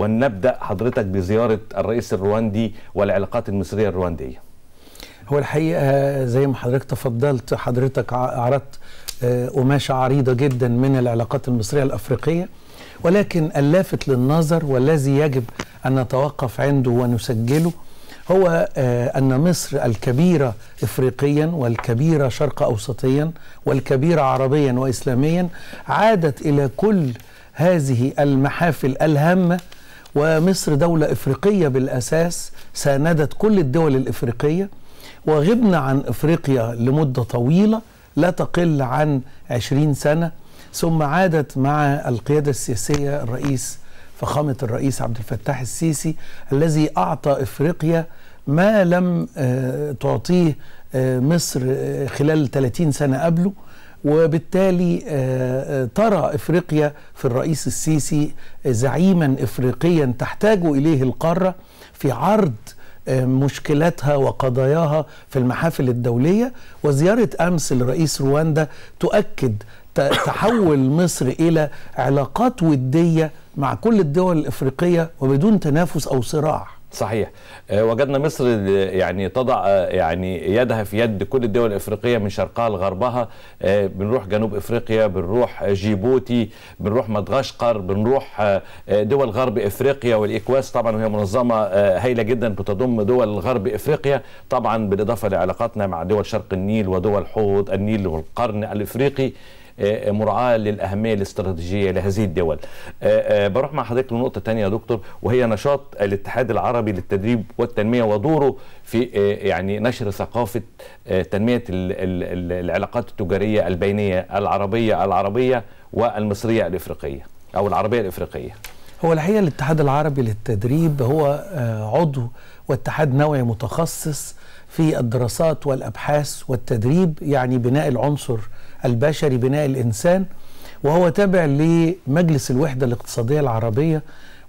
ولنبدا حضرتك بزياره الرئيس الرواندي والعلاقات المصريه الروانديه. هو الحقيقه زي ما حضرتك تفضلت حضرتك عرضت آه، قماشه عريضه جدا من العلاقات المصريه الافريقيه ولكن اللافت للنظر والذي يجب ان نتوقف عنده ونسجله هو آه، أن مصر الكبيرة إفريقيا والكبيرة شرق أوسطيا والكبيرة عربيا وإسلاميا عادت إلى كل هذه المحافل الهامة ومصر دولة إفريقية بالأساس ساندت كل الدول الإفريقية وغبنا عن إفريقيا لمدة طويلة لا تقل عن عشرين سنة ثم عادت مع القيادة السياسية الرئيس فخامة الرئيس عبد الفتاح السيسي الذي أعطى إفريقيا ما لم آه، تعطيه آه، مصر آه، خلال 30 سنة قبله وبالتالي آه، آه، ترى افريقيا في الرئيس السيسي آه، زعيما افريقيا تحتاج اليه القاره في عرض مشكلاتها وقضاياها في المحافل الدوليه وزياره امس لرئيس رواندا تؤكد تحول مصر الى علاقات وديه مع كل الدول الافريقيه وبدون تنافس او صراع صحيح آه، وجدنا مصر يعني تضع آه، يعني يدها في يد كل الدول الافريقيه من شرقها لغربها آه، بنروح جنوب افريقيا بنروح جيبوتي بنروح مدغشقر بنروح دول غرب افريقيا والاكواس طبعا وهي منظمه هائله جدا بتضم دول غرب افريقيا طبعا بالاضافه لعلاقاتنا مع دول شرق النيل ودول حوض النيل والقرن الافريقي آه، مراعاه للاهميه الاستراتيجيه لهذه الدول. آه، آه، بروح مع حضرتك لنقطه ثانيه يا دكتور وهي نشاط الاتحاد العربي للتدريب والتنميه ودوره في يعني نشر ثقافه تنميه العلاقات التجاريه البينيه العربيه العربيه والمصريه الافريقيه او العربيه الافريقيه. هو الحقيقه الاتحاد العربي للتدريب هو عضو واتحاد نوعي متخصص في الدراسات والابحاث والتدريب يعني بناء العنصر البشري بناء الإنسان وهو تابع لمجلس الوحدة الاقتصادية العربية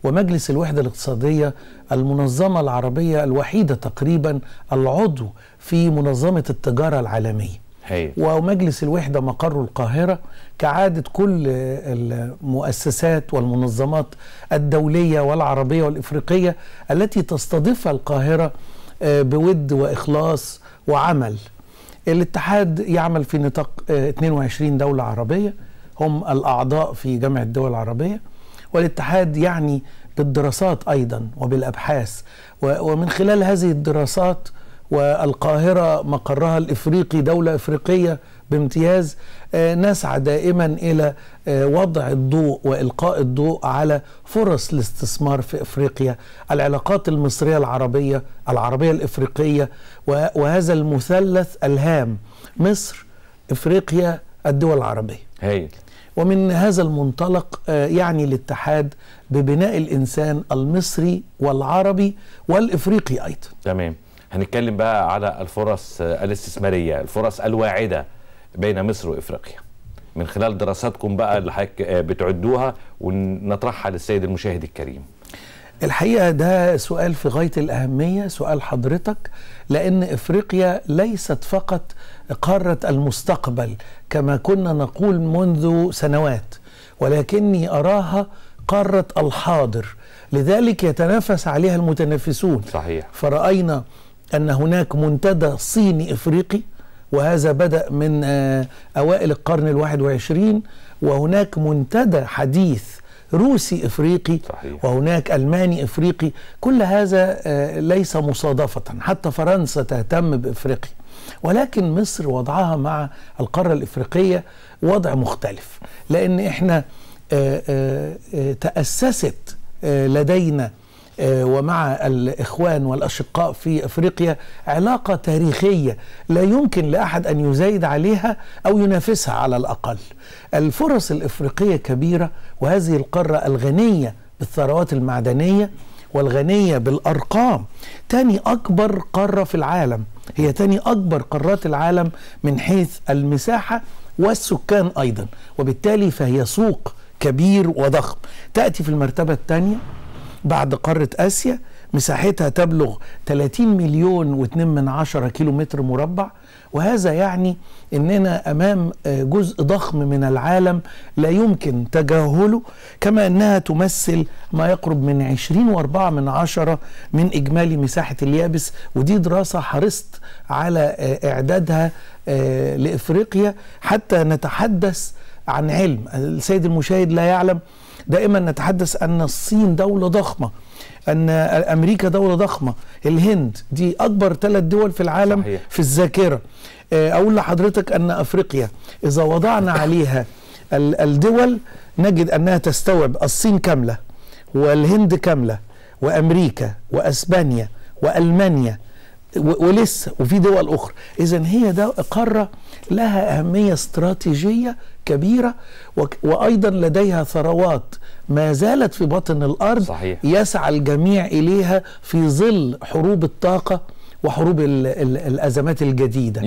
ومجلس الوحدة الاقتصادية المنظمة العربية الوحيدة تقريبا العضو في منظمة التجارة العالمية هي. ومجلس الوحدة مقر القاهرة كعادة كل المؤسسات والمنظمات الدولية والعربية والإفريقية التي تستضيفها القاهرة آه، بود وإخلاص وعمل الاتحاد يعمل في نطاق 22 آه، دولة عربية هم الأعضاء في جامعة الدول العربية والاتحاد يعني بالدراسات أيضا وبالأبحاث ومن خلال هذه الدراسات والقاهرة مقرها الإفريقي دولة إفريقية بامتياز آه، نسعى دائما إلى آه، وضع الضوء وإلقاء الضوء على فرص الاستثمار في إفريقيا العلاقات المصرية العربية العربية الإفريقية وهذا المثلث الهام مصر إفريقيا الدول العربية هيك ومن هذا المنطلق آه، يعني الاتحاد ببناء الإنسان المصري والعربي والإفريقي أيضا تمام هنتكلم بقى على الفرص الاستثمارية الفرص الواعدة بين مصر وإفريقيا من خلال دراساتكم بقى اللي حضرتك بتعدوها ونطرحها للسيد المشاهد الكريم الحقيقة ده سؤال في غاية الأهمية سؤال حضرتك لأن إفريقيا ليست فقط قارة المستقبل كما كنا نقول منذ سنوات ولكني أراها قارة الحاضر لذلك يتنافس عليها المتنافسون صحيح فرأينا أن هناك منتدى صيني إفريقي وهذا بدأ من آه، أوائل القرن الواحد وعشرين وهناك منتدى حديث روسي افريقي صحيح. وهناك الماني افريقي كل هذا آه، ليس مصادفه حتى فرنسا تهتم بافريقيا ولكن مصر وضعها مع القاره الافريقيه وضع مختلف لان احنا آه، تاسست لدينا آه، ومع الإخوان والأشقاء في أفريقيا علاقة تاريخية لا يمكن لأحد أن يزايد عليها أو ينافسها على الأقل الفرص الإفريقية كبيرة وهذه القارة الغنية بالثروات المعدنية والغنية بالأرقام تاني أكبر قارة في العالم هي تاني أكبر قارات العالم من حيث المساحة والسكان أيضا وبالتالي فهي سوق كبير وضخم تأتي في المرتبة الثانية بعد قارة آسيا مساحتها تبلغ 30 مليون و2 من عشرة كيلو متر مربع وهذا يعني أننا أمام آه، جزء ضخم من العالم لا يمكن تجاهله كما أنها تمثل ما يقرب من 20 و4 من عشرة من إجمالي مساحة اليابس ودي دراسة حرصت على آه، إعدادها آه، لإفريقيا حتى نتحدث عن علم السيد المشاهد لا يعلم دائما نتحدث ان الصين دوله ضخمه ان امريكا دوله ضخمه الهند دي اكبر ثلاث دول في العالم صحيح. في الذاكره آه، اقول لحضرتك ان افريقيا اذا وضعنا عليها الدول نجد انها تستوعب الصين كامله والهند كامله وامريكا واسبانيا والمانيا ولسه وفي دول اخرى اذا هي ده قاره لها اهميه استراتيجيه كبيرة وأيضا لديها ثروات ما زالت في بطن الأرض صحيح. يسعى الجميع إليها في ظل حروب الطاقة وحروب الـ الـ الأزمات الجديدة